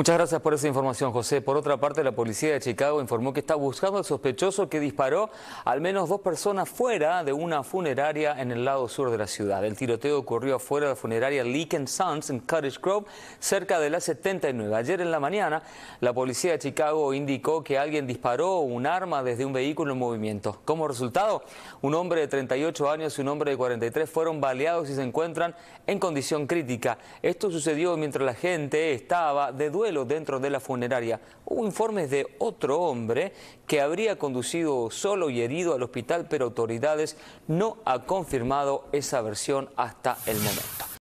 Muchas gracias por esa información, José. Por otra parte, la policía de Chicago informó que está buscando al sospechoso que disparó al menos dos personas fuera de una funeraria en el lado sur de la ciudad. El tiroteo ocurrió afuera de la funeraria Leakin Sons en Cottage Grove, cerca de la 79. Ayer en la mañana, la policía de Chicago indicó que alguien disparó un arma desde un vehículo en movimiento. Como resultado, un hombre de 38 años y un hombre de 43 fueron baleados y se encuentran en condición crítica. Esto sucedió mientras la gente estaba de duelo dentro de la funeraria. Hubo informes de otro hombre que habría conducido solo y herido al hospital, pero autoridades no ha confirmado esa versión hasta el momento.